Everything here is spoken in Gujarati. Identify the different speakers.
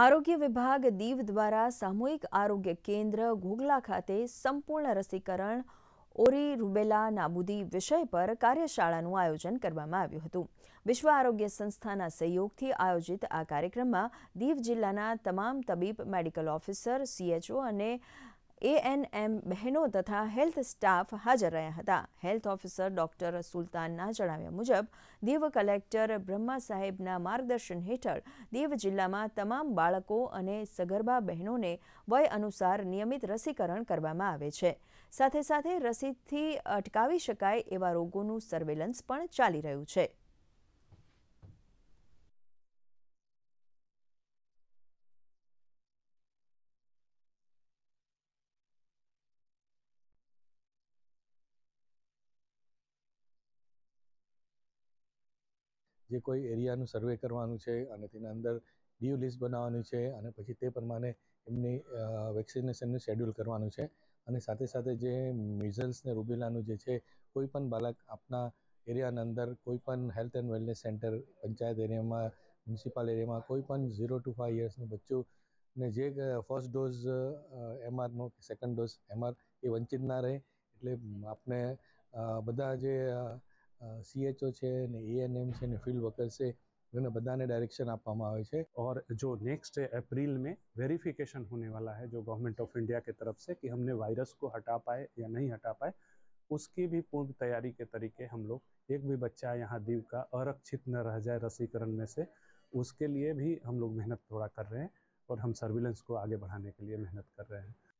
Speaker 1: આરોગ્ય વિભાગ દીવ દ્વારા સામૂહિક આરોગ્ય કેન્દ્ર ઘોઘલા ખાતે સંપૂર્ણ રસીકરણ ઓરી રૂબેલા નાબૂદી વિષય પર કાર્યશાળાનું આયોજન કરવામાં આવ્યું હતું વિશ્વ આરોગ્ય સંસ્થાના સહયોગથી આયોજિત આ કાર્યક્રમમાં દીવ જિલ્લાના તમામ તબીબ મેડિકલ ઓફિસર સીએચઓ અને એએનએમ બહેનો તથા હેલ્થ સ્ટાફ હાજર રહ્યા હતા હેલ્થ ઓફિસર ડોક્ટર સુલતાનના જણાવ્યા મુજબ દેવ કલેક્ટર બ્રહ્મા સાહેબના માર્ગદર્શન હેઠળ દેવ જિલ્લામાં તમામ બાળકો અને સગર્ભા બહેનોને વય અનુસાર નિયમિત રસીકરણ કરવામાં આવે છે સાથે સાથે રસીથી અટકાવી શકાય એવા રોગોનું સર્વેલન્સ પણ ચાલી રહ્યું છે
Speaker 2: જે કોઈ એરિયાનું સર્વે કરવાનું છે અને તેના અંદર ડ્યુ લિસ્ટ બનાવવાની છે અને પછી તે પ્રમાણે એમની વેક્સિનેશનનું શેડ્યુલ કરવાનું છે અને સાથે સાથે જે મ્યુઝલ્સ ને રૂબેલાનું જે છે કોઈ પણ બાળક આપના એરિયાના અંદર કોઈ પણ health and wellness centre panchayat એરિયામાં મ્યુનિસિપાલ એરિયામાં કોઈ પણ ઝીરો ટુ ફાઇવ યર્સનું બચ્ચું ને જે ફર્સ્ટ ડોઝ એમઆરનો સેકન્ડ ડોઝ એમઆર એ વંચિત ના રહે એટલે આપણે બધા જે સીએચઓ है ને એએનએમ છે ને ફિલ્ડ વર્કર છે बदा ने डायरेक्शन आप और जो नेक्स्ट
Speaker 3: अप्रैल में वेरिफिकेशन होने वाला है जो गवर्नमेंट ऑफ इंडिया के तरफ से कि हमने वायरस को हटा पाए या नहीं हटा पाए उसकी भी पूर्व तैयारी के तरीके हम लोग एक भी बच्चा यहाँ दीव का अरक्षित न रह जाए रसीकरण में से उसके लिए भी हम लोग मेहनत थोड़ा कर रहे हैं और हम सर्विलेंस को आगे बढ़ाने के लिए मेहनत कर रहे हैं